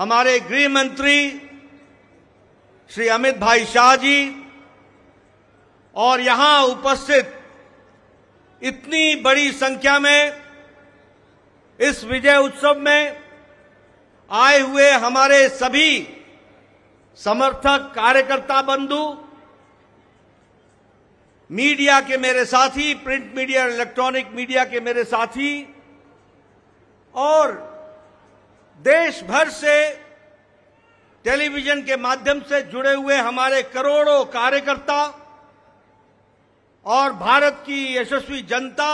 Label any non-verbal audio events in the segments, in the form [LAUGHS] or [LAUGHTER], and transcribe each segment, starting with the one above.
हमारे गृह मंत्री श्री अमित भाई शाह जी और यहां उपस्थित इतनी बड़ी संख्या में इस विजय उत्सव में आए हुए हमारे सभी समर्थक कार्यकर्ता बंधु मीडिया के मेरे साथी प्रिंट मीडिया इलेक्ट्रॉनिक मीडिया के मेरे साथी और देश भर से टेलीविजन के माध्यम से जुड़े हुए हमारे करोड़ों कार्यकर्ता और भारत की यशस्वी जनता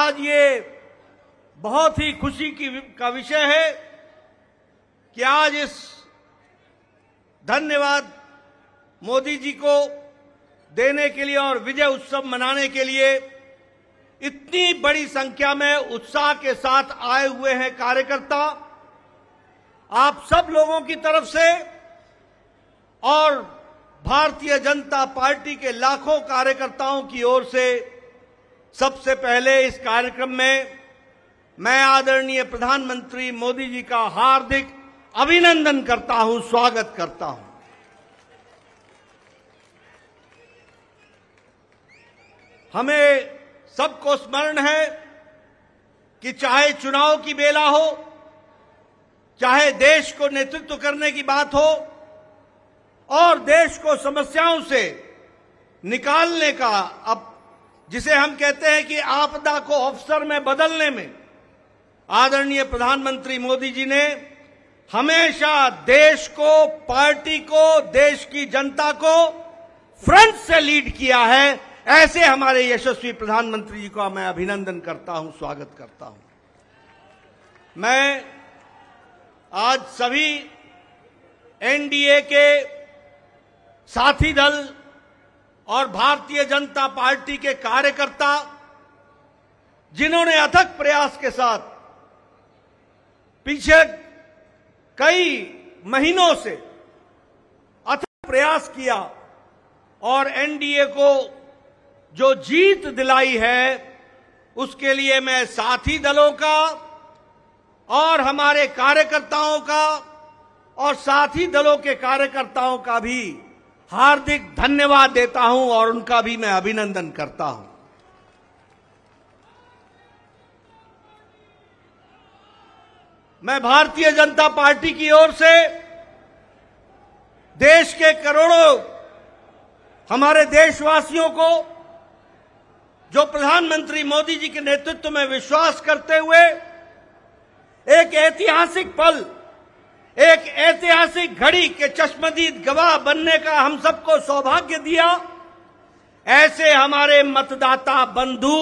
आज ये बहुत ही खुशी की का विषय है कि आज इस धन्यवाद मोदी जी को देने के लिए और विजय उत्सव मनाने के लिए इतनी बड़ी संख्या में उत्साह के साथ आए हुए हैं कार्यकर्ता आप सब लोगों की तरफ से और भारतीय जनता पार्टी के लाखों कार्यकर्ताओं की ओर से सबसे पहले इस कार्यक्रम में मैं आदरणीय प्रधानमंत्री मोदी जी का हार्दिक अभिनंदन करता हूं स्वागत करता हूं हमें सबको स्मरण है कि चाहे चुनाव की बेला हो चाहे देश को नेतृत्व करने की बात हो और देश को समस्याओं से निकालने का अब जिसे हम कहते हैं कि आपदा को अवसर में बदलने में आदरणीय प्रधानमंत्री मोदी जी ने हमेशा देश को पार्टी को देश की जनता को फ्रंट से लीड किया है ऐसे हमारे यशस्वी प्रधानमंत्री जी का मैं अभिनंदन करता हूं स्वागत करता हूं मैं आज सभी एनडीए के साथी दल और भारतीय जनता पार्टी के कार्यकर्ता जिन्होंने अथक प्रयास के साथ पीछे कई महीनों से अथक प्रयास किया और एनडीए को जो जीत दिलाई है उसके लिए मैं साथी दलों का और हमारे कार्यकर्ताओं का और साथी दलों के कार्यकर्ताओं का भी हार्दिक धन्यवाद देता हूं और उनका भी मैं अभिनंदन करता हूं मैं भारतीय जनता पार्टी की ओर से देश के करोड़ों हमारे देशवासियों को जो प्रधानमंत्री मोदी जी के नेतृत्व में विश्वास करते हुए एक ऐतिहासिक पल एक ऐतिहासिक घड़ी के चश्मदीद गवाह बनने का हम सबको सौभाग्य दिया ऐसे हमारे मतदाता बंधु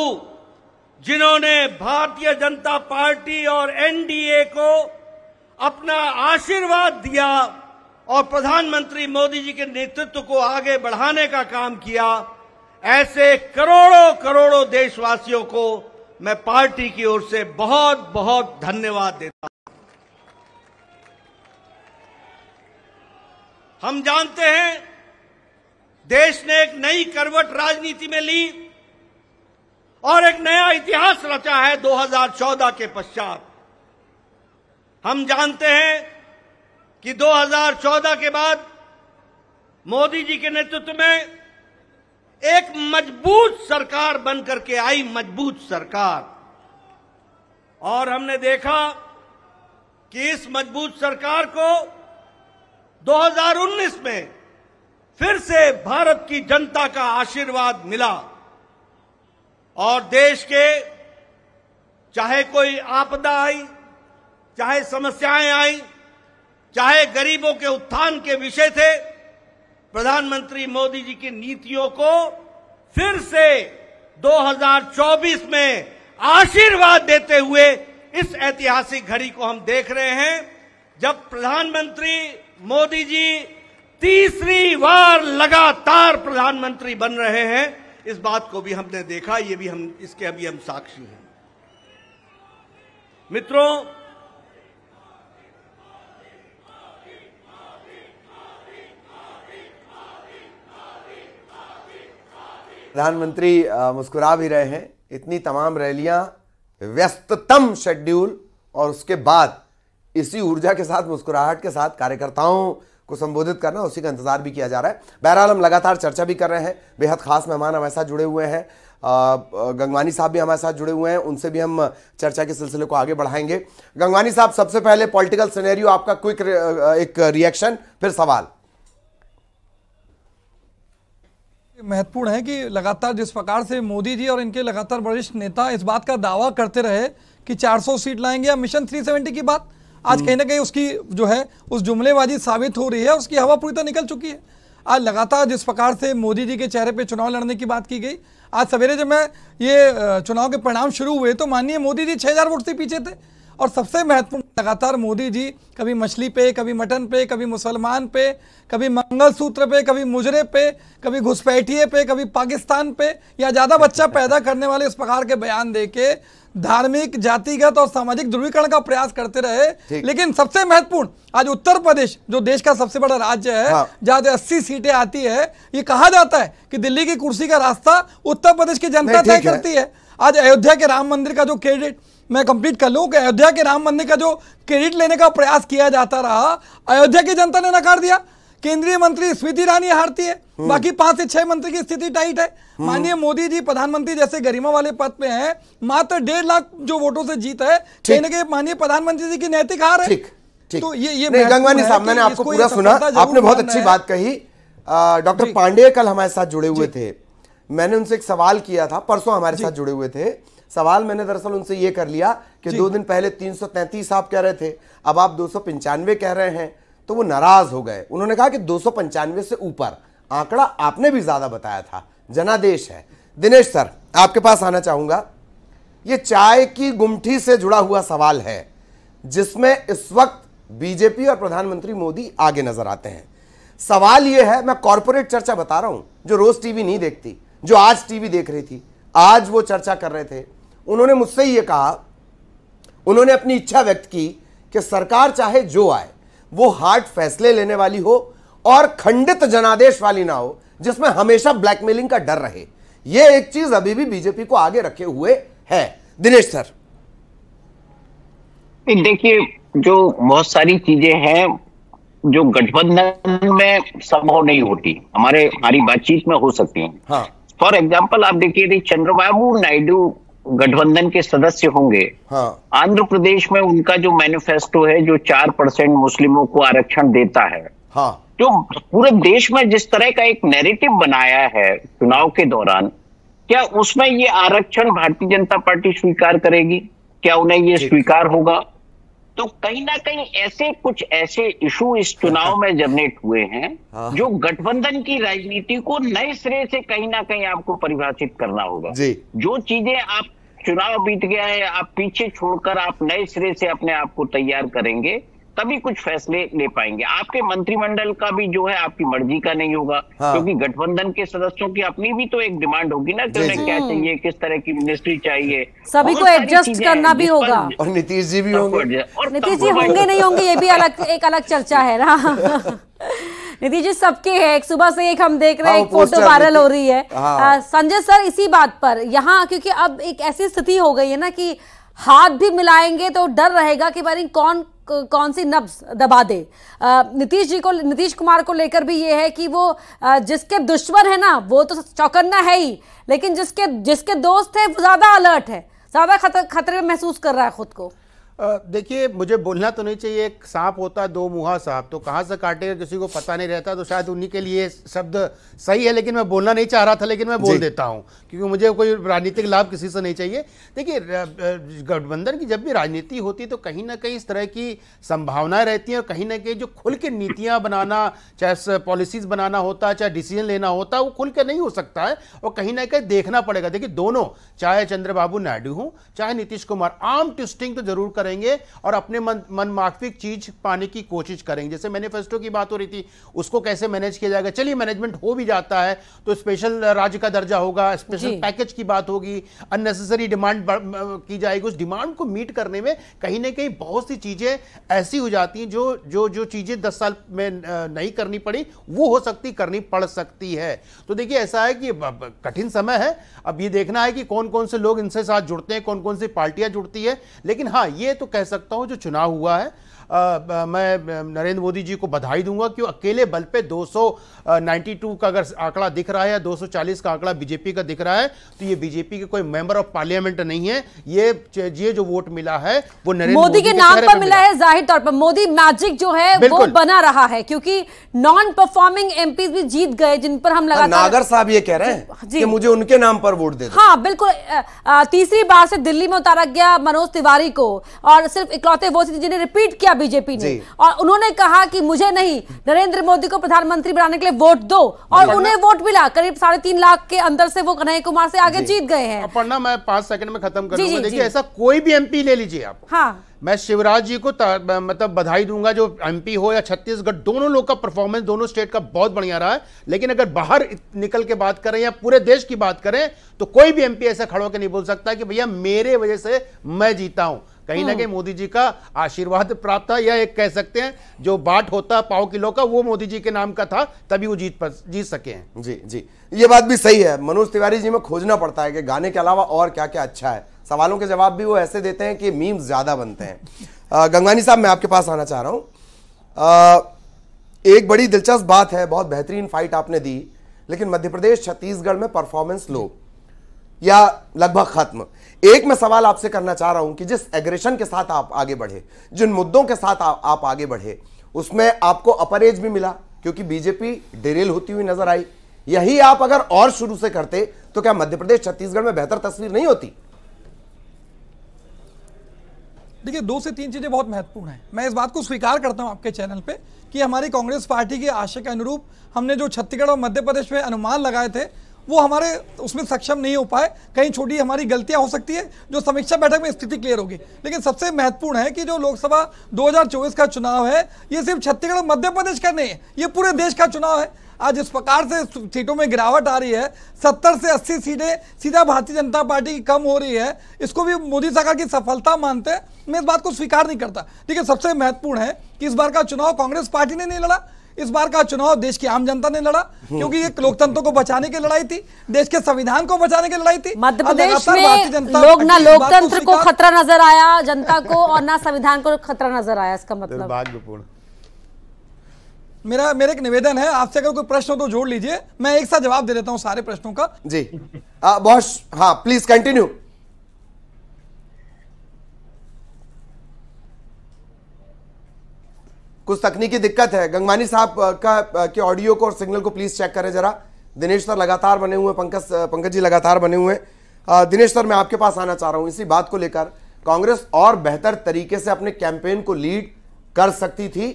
जिन्होंने भारतीय जनता पार्टी और एनडीए को अपना आशीर्वाद दिया और प्रधानमंत्री मोदी जी के नेतृत्व को आगे बढ़ाने का काम किया ऐसे करोड़ों करोड़ों देशवासियों को मैं पार्टी की ओर से बहुत बहुत धन्यवाद देता हूं हम जानते हैं देश ने एक नई करवट राजनीति में ली और एक नया इतिहास रचा है 2014 के पश्चात हम जानते हैं कि 2014 के बाद मोदी जी के नेतृत्व में एक मजबूत सरकार बनकर के आई मजबूत सरकार और हमने देखा कि इस मजबूत सरकार को 2019 में फिर से भारत की जनता का आशीर्वाद मिला और देश के चाहे कोई आपदा आई चाहे समस्याएं आई चाहे गरीबों के उत्थान के विषय थे प्रधानमंत्री मोदी जी की नीतियों को फिर से 2024 में आशीर्वाद देते हुए इस ऐतिहासिक घड़ी को हम देख रहे हैं जब प्रधानमंत्री मोदी जी तीसरी बार लगातार प्रधानमंत्री बन रहे हैं इस बात को भी हमने देखा ये भी हम इसके अभी हम साक्षी हैं मित्रों प्रधानमंत्री मुस्कुरा भी रहे हैं इतनी तमाम रैलियां व्यस्ततम शेड्यूल और उसके बाद इसी ऊर्जा के साथ मुस्कुराहट के साथ कार्यकर्ताओं को संबोधित करना उसी का इंतजार भी किया जा रहा है बहरहाल हम लगातार चर्चा भी कर रहे हैं बेहद खास मेहमान हमारे साथ जुड़े हुए हैं गंगवानी साहब भी हमारे साथ जुड़े हुए हैं उनसे भी हम चर्चा के सिलसिले को आगे बढ़ाएंगे गंगवानी साहब सबसे पहले पॉलिटिकल सिनेरियो आपका क्विक एक रिएक्शन फिर सवाल महत्वपूर्ण है कि लगातार जिस प्रकार से मोदी जी और इनके लगातार वरिष्ठ नेता इस बात का दावा करते रहे कि 400 सीट लाएंगे या मिशन 370 की बात आज हम्म। कहीं ना कहीं उसकी जो है उस जुमलेबाजी साबित हो रही है उसकी हवा पूरी तरह निकल चुकी है आज लगातार जिस प्रकार से मोदी जी के चेहरे पे चुनाव लड़ने की बात की गई आज सवेरे जब मैं ये चुनाव के परिणाम शुरू हुए तो माननीय मोदी जी छः वोट से पीछे थे और सबसे महत्वपूर्ण लगातार मोदी जी कभी मछली पे कभी मटन पे कभी मुसलमान पे कभी मंगलसूत्र पे कभी मुजरे पे कभी घुसपैठिए पे कभी पाकिस्तान पे या ज़्यादा बच्चा पैदा करने वाले इस प्रकार के बयान दे के धार्मिक जातिगत और सामाजिक ध्रुवीकरण का प्रयास करते रहे लेकिन सबसे महत्वपूर्ण आज उत्तर प्रदेश जो देश का सबसे बड़ा राज्य है हाँ। जहां अस्सी सीटें आती है ये कहा जाता है कि दिल्ली की कुर्सी का रास्ता उत्तर प्रदेश की जनता तय करती है आज अयोध्या के राम मंदिर का जो क्रेडिट मैं कंप्लीट कर लूँ कि अयोध्या के राम मंदिर का जो क्रेडिट लेने का प्रयास किया जाता रहा अयोध्या की जनता ने नकार दिया केंद्रीय मंत्री स्मृति ईरानी हारती है हम्म। बाकी पांच से छह मंत्री की स्थिति टाइट है हम्म। माननीय मोदी जी प्रधानमंत्री जैसे गरिमा वाले पद पे हैं मात्र डेढ़ लाख जो वोटों से जीत है कहीं ना कहीं माननीय प्रधानमंत्री जी की नैतिक हार है तो ये ये गंगवानी साहब मैंने आपको पूरा सुना आपने बहुत अच्छी बात कही डॉक्टर पांडे कल हमारे साथ जुड़े हुए थे मैंने उनसे एक सवाल किया था परसों हमारे साथ जुड़े हुए थे सवाल मैंने दरअसल उनसे ये कर लिया कि दो दिन पहले 333 आप कह रहे थे अब आप दो कह रहे हैं तो वो नाराज हो गए उन्होंने कहा कि दो से ऊपर आंकड़ा आपने भी ज़्यादा बताया था जनादेश है दिनेश सर आपके पास आना चाहूंगा ये चाय की गुमठी से जुड़ा हुआ सवाल है जिसमें इस वक्त बीजेपी और प्रधानमंत्री मोदी आगे नजर आते हैं सवाल यह है मैं कॉरपोरेट चर्चा बता रहा हूं जो रोज टीवी नहीं देखती जो आज टीवी देख रही थी आज वो चर्चा कर रहे थे उन्होंने मुझसे ये कहा उन्होंने अपनी इच्छा व्यक्त की कि सरकार चाहे जो आए वो हार्ड फैसले लेने वाली हो और खंडित जनादेश वाली ना हो जिसमें हमेशा ब्लैकमेलिंग का डर रहे यह एक चीज अभी भी बीजेपी को आगे रखे हुए है दिनेश सर देखिए जो बहुत सारी चीजें हैं जो गठबंधन में संभव नहीं होती हमारे हमारी बातचीत में हो सकती है फॉर हाँ. एग्जाम्पल आप देखिए चंद्रबाबू नायडू गठबंधन के सदस्य होंगे हाँ। आंध्र प्रदेश में उनका जो मैनिफेस्टो है जो चार परसेंट मुस्लिमों को आरक्षण देता है हाँ। जो तो पूरे देश में जिस तरह का एक नैरेटिव बनाया है चुनाव के दौरान क्या उसमें ये आरक्षण भारतीय जनता पार्टी स्वीकार करेगी क्या उन्हें ये स्वीकार होगा तो कहीं ना कहीं ऐसे कुछ ऐसे इशू इस चुनाव में जनरेट हुए हैं हाँ। जो गठबंधन की राजनीति को नए सिरे से कहीं ना कहीं आपको परिभाषित करना होगा जो चीजें आप चुनाव बीत गया है आप पीछे छोड़कर आप नए सिरे से अपने आप को तैयार करेंगे तभी कुछ फैसले ले पाएंगे आपके मंत्रिमंडल का भी जो है आपकी मर्जी का नहीं होगा हाँ। क्योंकि गठबंधन के सदस्यों की अपनी भी तो एक डिमांड होगी ना कि क्या हम्म। चाहिए किस तरह की मिनिस्ट्री चाहिए सभी को एडजस्ट करना भी होगा और नीतीश जी भी होंगे नीतीश जी होंगे नहीं होंगे ये भी अलग एक अलग चर्चा है ना [LAUGHS] नीतीश जी सबके है एक सुबह से एक हम देख रहे हैं हाँ, एक फोटो वायरल हो रही है हाँ। संजय सर इसी बात पर यहाँ क्योंकि अब एक ऐसी स्थिति हो गई है ना कि हाथ भी मिलाएंगे तो डर रहेगा कि भाई कौन कौन सी नब्स दबा दे नीतीश जी को नीतीश कुमार को लेकर भी ये है कि वो जिसके दुश्मन है ना वो तो चौकन्ना है ही लेकिन जिसके जिसके दोस्त है वो ज़्यादा अलर्ट है ज़्यादा खतरे में महसूस कर रहा है खुद को देखिए मुझे बोलना तो नहीं चाहिए एक सांप होता दो मुहा सांप तो कहाँ से काटेगा किसी को पता नहीं रहता तो शायद उन्हीं के लिए शब्द सही है लेकिन मैं बोलना नहीं चाह रहा था लेकिन मैं बोल देता हूँ क्योंकि मुझे कोई राजनीतिक लाभ किसी से नहीं चाहिए देखिए गठबंधन की जब भी राजनीति होती तो कहीं ना कहीं इस तरह की संभावनाएं रहती हैं और कहीं ना कहीं जो खुल के नीतियाँ बनाना चाहे पॉलिसीज बनाना होता है चाहे डिसीजन लेना होता है वो खुल के नहीं हो सकता है और कहीं ना कहीं देखना पड़ेगा देखिए दोनों चाहे चंद्रबाबू नायडू हों चाहे नीतीश कुमार आम ट्विस्टिंग तो जरूर करें करेंगे और अपने मन मनमाफिक चीज पाने की कोशिश करेंगे जैसे मैनिफेस्टो की बात हो रही थी उसको कैसे मैनेज किया जाएगा चलिए मैनेजमेंट हो भी जाता है तो स्पेशल राज्य का दर्जा होगा स्पेशल पैकेज की बात होगी अननेसेसरी डिमांड की जाएगी उस डिमांड को मीट करने में कहीं ना कहीं बहुत सी चीजें ऐसी हो जाती हैं जो जो जो चीजें दस साल में नहीं करनी पड़ी वो हो सकती करनी पड़ सकती है तो देखिए ऐसा है कि कठिन समय है अब ये देखना है कि कौन कौन से लोग इनसे साथ जुड़ते हैं कौन कौन सी पार्टियां जुड़ती है लेकिन हाँ ये तो कह सकता हूं जो चुनाव हुआ है आ, मैं नरेंद्र मोदी जी को बधाई दूंगा कि अकेले बल पे 292 का अगर आंकड़ा दिख रहा है 240 का आंकड़ा बीजेपी का दिख रहा है तो ये बीजेपी के कोई मेंबर ऑफ पार्लियामेंट नहीं है ये ये जो वोट मिला है वो नरेंद्र मोदी के, के नाम पर मिला है जाहिर तौर पर मोदी मैजिक जो है वो बना रहा है क्योंकि नॉन परफॉर्मिंग एमपी भी जीत गए जिन पर हम लगा नागर साहब ये कह रहे हैं कि मुझे उनके नाम पर वोट दे हाँ बिल्कुल तीसरी बार से दिल्ली में उतारा गया मनोज तिवारी को और सिर्फ इकलौते वो थे जिन्हें रिपीट किया बीजेपी ने और उन्होंने कहा कि मुझे नहीं नरेंद्र मोदी को प्रधानमंत्री बनाने के लिए वोट दो और उन्हें वोट मिला करीब साढ़े तीन लाख के अंदर से वो कन्हैया कुमार से आगे जीत गए हैं पढ़ना मैं पांच सेकंड में खत्म कर देखिए ऐसा कोई भी एमपी ले लीजिए आप हाँ मैं शिवराज जी को मतलब बधाई दूंगा जो एमपी हो या छत्तीसगढ़ दोनों लोग का परफॉर्मेंस दोनों स्टेट का बहुत बढ़िया रहा है लेकिन अगर बाहर निकल के बात करें या पूरे देश की बात करें तो कोई भी एमपी ऐसा खड़ा के नहीं बोल सकता कि भैया मेरे वजह से मैं जीता हूं कहीं ना हम्म। कहीं मोदी जी का आशीर्वाद प्राप्त था या एक कह सकते हैं जो बाट होता पाव किलो का वो मोदी जी के नाम का था तभी वो जीत जीत सके हैं जी जी ये बात भी सही है मनोज तिवारी जी में खोजना पड़ता है कि गाने के अलावा और क्या क्या अच्छा है सवालों के जवाब भी वो ऐसे देते हैं कि मीम ज्यादा बनते हैं गंगानी साहब मैं आपके पास आना चाह रहा हूँ एक बड़ी दिलचस्प बात है बहुत बेहतरीन फाइट आपने दी लेकिन मध्य प्रदेश छत्तीसगढ़ में परफॉर्मेंस लो या लगभग खत्म एक मैं सवाल आपसे करना चाह रहा हूं कि जिस एग्रेशन के साथ आप आगे बढ़े जिन मुद्दों के साथ आ, आप आगे बढ़े उसमें आपको अपरेज भी मिला क्योंकि बीजेपी डेरेल होती हुई नजर आई यही आप अगर और शुरू से करते तो क्या मध्य प्रदेश छत्तीसगढ़ में बेहतर तस्वीर नहीं होती देखिए दो से तीन चीजें बहुत महत्वपूर्ण हैं मैं इस बात को स्वीकार करता हूं आपके चैनल पे कि हमारी कांग्रेस पार्टी के आशय के अनुरूप हमने जो छत्तीसगढ़ और मध्य प्रदेश में अनुमान लगाए थे वो हमारे उसमें सक्षम नहीं हो पाए कहीं छोटी हमारी गलतियां हो सकती है जो समीक्षा बैठक में स्थिति क्लियर होगी लेकिन सबसे महत्वपूर्ण है कि जो लोकसभा 2024 का चुनाव है ये सिर्फ छत्तीसगढ़ मध्य प्रदेश का नहीं है ये पूरे देश का चुनाव है आज इस प्रकार से सीटों में गिरावट आ रही है सत्तर से अस्सी सीटें सीधा भारतीय जनता पार्टी की कम हो रही है इसको भी मोदी सरकार की सफलता मानते हैं मैं इस बात को स्वीकार नहीं करता ठीक है सबसे महत्वपूर्ण है कि इस बार का चुनाव कांग्रेस पार्टी ने नहीं लड़ा इस बार का चुनाव देश की आम जनता ने लड़ा क्योंकि ये लोकतंत्र को बचाने की लड़ाई थी देश के संविधान को बचाने की लड़ाई थी मध्य प्रदेश में लोग ना लोकतंत्र को खतरा नजर आया जनता को और ना संविधान को खतरा नजर आया इसका मतलब मेरा मेरा एक निवेदन है आपसे अगर कोई प्रश्न हो तो जोड़ लीजिए मैं एक साथ जवाब दे देता हूँ सारे प्रश्नों का जी बहुत हाँ प्लीज कंटिन्यू कुछ तकनीकी दिक्कत है गंगमानी साहब का के ऑडियो को और सिग्नल को प्लीज़ चेक करें जरा दिनेश सर लगातार बने हुए पंकज पंकज जी लगातार बने हुए दिनेश सर मैं आपके पास आना चाह रहा हूँ इसी बात को लेकर कांग्रेस और बेहतर तरीके से अपने कैंपेन को लीड कर सकती थी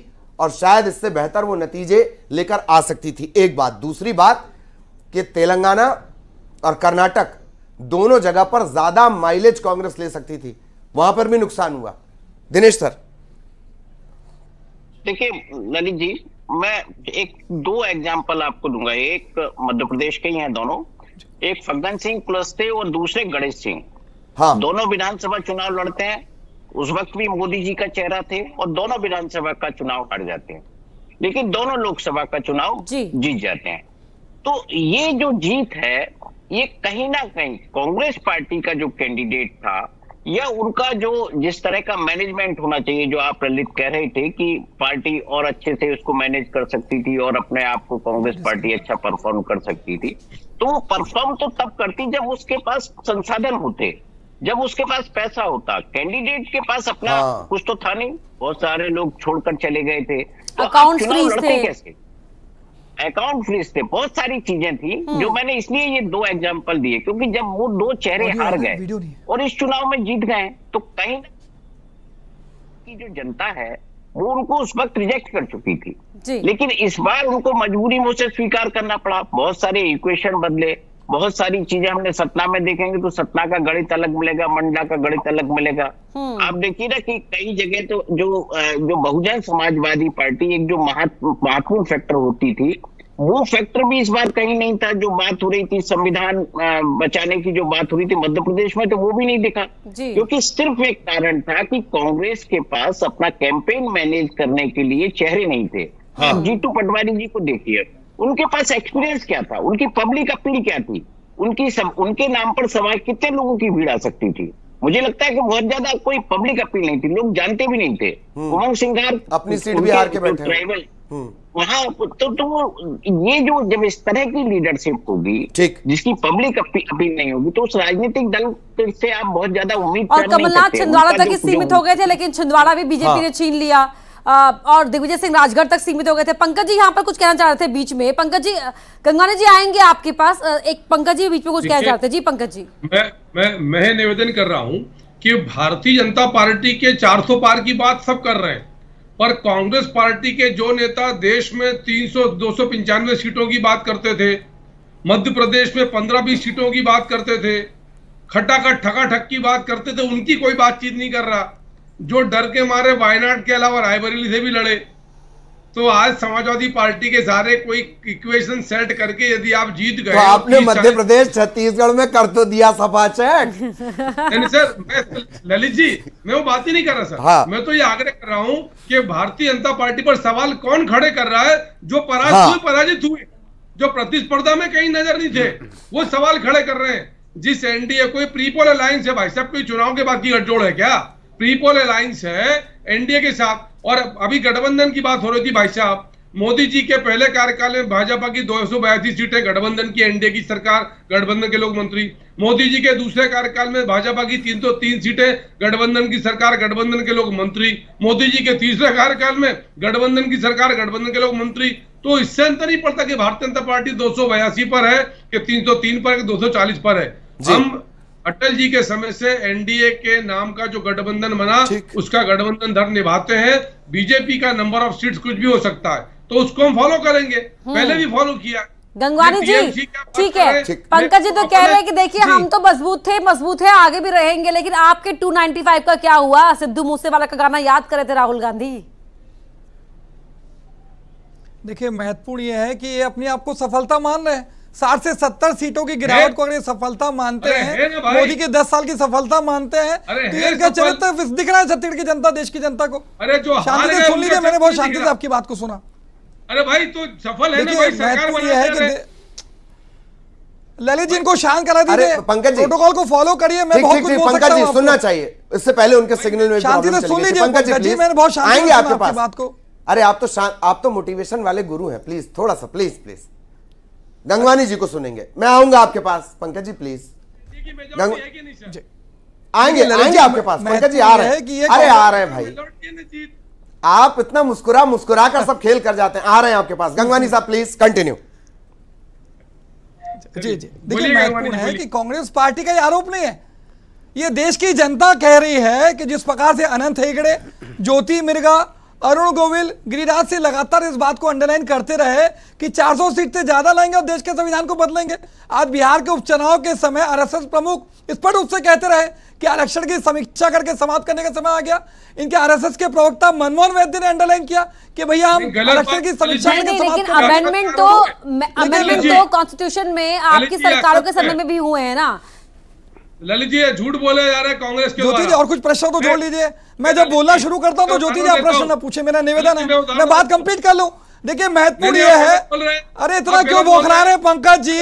और शायद इससे बेहतर वो नतीजे लेकर आ सकती थी एक बात दूसरी बात कि तेलंगाना और कर्नाटक दोनों जगह पर ज्यादा माइलेज कांग्रेस ले सकती थी वहां पर भी नुकसान हुआ दिनेश सर देखिए ललित जी मैं एक दो एग्जाम्पल आपको दूंगा एक मध्य प्रदेश के ही हैं दोनों एक फग्गन सिंह कुलस्ते और दूसरे गणेश सिंह हाँ। दोनों विधानसभा चुनाव लड़ते हैं उस वक्त भी मोदी जी का चेहरा थे और दोनों विधानसभा का चुनाव हार जाते हैं लेकिन दोनों लोकसभा का चुनाव जीत जाते हैं तो ये जो जीत है ये कहीं ना कहीं कांग्रेस पार्टी का जो कैंडिडेट था या उनका जो जिस तरह का मैनेजमेंट होना चाहिए जो आप ललित कह रहे थे कि पार्टी और अच्छे से उसको मैनेज कर सकती थी और अपने आप को कांग्रेस पार्टी अच्छा परफॉर्म कर सकती थी तो वो परफॉर्म तो तब करती जब उसके पास संसाधन होते जब उसके पास पैसा होता कैंडिडेट के पास अपना हाँ। कुछ तो था नहीं बहुत सारे लोग छोड़कर चले गए थे तो अकाउंट लड़ते कैसे अकाउंट फ्रीज थे बहुत सारी चीजें थी हाँ। जो मैंने इसलिए ये दो एग्जाम्पल दिए क्योंकि जब वो दो चेहरे हार गए और इस चुनाव में जीत गए तो कहीं की जो जनता है वो उनको उस वक्त रिजेक्ट कर चुकी थी लेकिन इस बार उनको मजबूरी में उसे स्वीकार करना पड़ा बहुत सारे इक्वेशन बदले बहुत सारी चीजें हमने सतना में देखेंगे तो सतना का गणित अलग मिलेगा मंडला का गणित अलग मिलेगा हम्म। आप देखिए ना कि कई जगह तो जो जो बहुजन समाजवादी पार्टी एक जो महत्वपूर्ण फैक्टर होती थी वो फैक्टर भी इस बार कहीं नहीं था जो बात हो रही थी संविधान बचाने की जो बात हो रही थी मध्य प्रदेश में तो वो भी नहीं दिखा क्योंकि सिर्फ एक कारण था कि कांग्रेस के पास अपना कैंपेन मैनेज करने के लिए चेहरे नहीं थे हाँ। जीतू पटवारी जी को देखिए उनके पास एक्सपीरियंस क्या था उनकी पब्लिक अपील क्या थी उनकी सम, उनके नाम पर समाज कितने लोगों की भीड़ आ सकती थी मुझे लगता है कि बहुत ज्यादा कोई पब्लिक अपील नहीं थी लोग जानते भी नहीं थे उमंग हम्म। सिंगार अपनी सीट भी हार के बैठे ट्राइबल हम्म। वहाँ तो तो वो ये जो जब इस तरह की लीडरशिप होगी जिसकी पब्लिक अपील नहीं होगी तो उस राजनीतिक दल से आप बहुत ज्यादा उम्मीद और कमलनाथ छिंदवाड़ा तक सीमित हो गए थे लेकिन छिंदवाड़ा भी बीजेपी हाँ। ने छीन लिया और दिग्विजय सिंह राजगढ़ तक सीमित हो गए थे पंकज जी यहाँ पर कुछ कहना चाह रहे थे बीच में पंकज जी गंगाने जी आएंगे आपके पास एक पंकज जी बीच में कुछ कहना चाहते जी पंकज जी मैं मैं मैं निवेदन कर रहा हूँ कि भारतीय जनता पार्टी के चार पार की बात सब कर रहे हैं पर कांग्रेस पार्टी के जो नेता देश में तीन सौ सीटों की बात करते थे मध्य प्रदेश में पंद्रह बीस सीटों की बात करते थे खटाखट ठकाठक की बात करते थे उनकी कोई बातचीत नहीं कर रहा जो डर के मारे वायनाड के अलावा रायबरेली से भी लड़े तो आज समाजवादी पार्टी के सारे कोई इक्वेशन सेट करके यदि आप जीत गए तो आपने तो मध्य प्रदेश छत्तीसगढ़ में कर तो दिया सपा चेक सर मैं ललित जी मैं वो बात ही नहीं कर रहा सर हाँ। मैं तो ये आग्रह कर रहा हूँ कि भारतीय जनता पार्टी पर सवाल कौन खड़े कर रहा है जो पराजित हाँ। पराजित हुए जो प्रतिस्पर्धा में कहीं नजर नहीं थे वो सवाल खड़े कर रहे हैं जिस एनडीए कोई प्रीपोल अलायंस है भाई सब कोई चुनाव के बाद की गठजोड़ है क्या पीपल अलायंस है एनडीए के साथ और अभी गठबंधन की बात हो रही थी भाई साहब मोदी जी के पहले कार्यकाल में भाजपा की दो सीटें गठबंधन की एनडीए की सरकार गठबंधन के लोग मंत्री मोदी जी के दूसरे कार्यकाल में भाजपा की तीन तो तीन सीटें गठबंधन की सरकार गठबंधन के लोग मंत्री मोदी जी के तीसरे कार्यकाल में गठबंधन की सरकार गठबंधन के लोग मंत्री तो इससे अंतर नहीं पड़ता कि भारतीय जनता पार्टी दो पर है कि तीन पर है कि दो पर है हम अटल जी के समय से एनडीए के नाम का जो गठबंधन बना उसका गठबंधन धर्म निभाते हैं बीजेपी का नंबर ऑफ सीट्स कुछ भी हो सकता है तो उसको हम फॉलो करेंगे हम्म। पहले भी फॉलो किया गंगवानी जी ठीक है पंकज जी तो कह रहे हैं कि देखिए हम तो मजबूत थे मजबूत है आगे भी रहेंगे लेकिन आपके 295 का क्या हुआ सिद्धू मूसेवाला का गाना याद करे थे राहुल गांधी देखिए महत्वपूर्ण यह है कि ये अपने आप को सफलता मान रहे हैं साठ से सत्तर सीटों की गिरावट को अगर सफलता मानते हैं मोदी के दस साल की सफलता मानते हैं तो इनका चरित्र दिख रहा है छत्तीसगढ़ की जनता देश की जनता को अरे जो शांति से सुन लीजिए मैंने बहुत शांति से आपकी बात को सुना अरे भाई तो सफल है ना भाई सरकार ये है कि ललित जी इनको शांत करा दीजिए पंकज जी प्रोटोकॉल को फॉलो करिए मैं बहुत कुछ बोल सकता हूं सुनना चाहिए इससे पहले उनके सिग्नल में शांति से सुन लीजिए पंकज जी मैंने बहुत शांत आएंगे आपके पास बात को अरे आप तो आप तो मोटिवेशन वाले गुरु हैं प्लीज थोड़ा सा प्लीज प्लीज गंगवानी जी को सुनेंगे मैं आऊंगा आपके पास पंकज जी प्लीज गंग... आएंगे आएंगे आपके पास पंकज जी तो आ रहे हैं अरे तो- आ रहे हैं भाई आप इतना मुस्कुरा मुस्कुरा कर सब खेल कर जाते हैं आ रहे हैं आपके पास गंगवानी साहब प्लीज कंटिन्यू जी जी देखिए महत्वपूर्ण तो है कि कांग्रेस पार्टी का आरोप नहीं है ये देश की जनता कह रही है कि जिस प्रकार से अनंत हेगड़े ज्योति मिर्गा अरुण गोविल गिरिराज सिंह लगातार इस बात को अंडरलाइन करते रहे कि 400 सीट से ज्यादा लाएंगे और देश के संविधान को बदलेंगे आज बिहार के उपचुनाव के समय आरएसएस प्रमुख स्पष्ट रूप से कहते रहे कि आरक्षण की समीक्षा करके समाप्त करने का समय आ गया इनके आरएसएस के प्रवक्ता मनमोहन वैद्य ने अंडरलाइन किया कि भैया हम आरक्षण की समीक्षा अमेंडमेंट तो अमेंडमेंट तो कॉन्स्टिट्यूशन में आपकी सरकारों के समय में भी हुए हैं ना ललित जी झूठ बोले जा रहे कांग्रेस के ज्योति जी और कुछ प्रश्न तो जोड़ लीजिए मैं जब बोलना शुरू करता हूँ तो ज्योति जी आप प्रश्न ना पूछे मेरा निवेदन है मैं बात कंप्लीट कर लूँ देखिए महत्वपूर्ण यह है अरे इतना क्यों बोखला रहे पंकज जी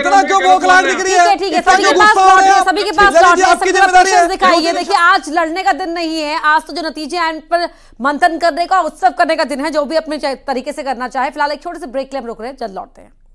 इतना क्यों बोखला दिख रही है ठीक है सभी के पास लॉट सभी के पास है दिखाइए देखिए आज लड़ने का दिन नहीं है आज तो जो नतीजे हैं पर मंथन करने का उत्सव करने का दिन है जो भी अपने तरीके से करना चाहे फिलहाल एक छोटे से ब्रेक ले रोक रहे हैं जल्द लौटते हैं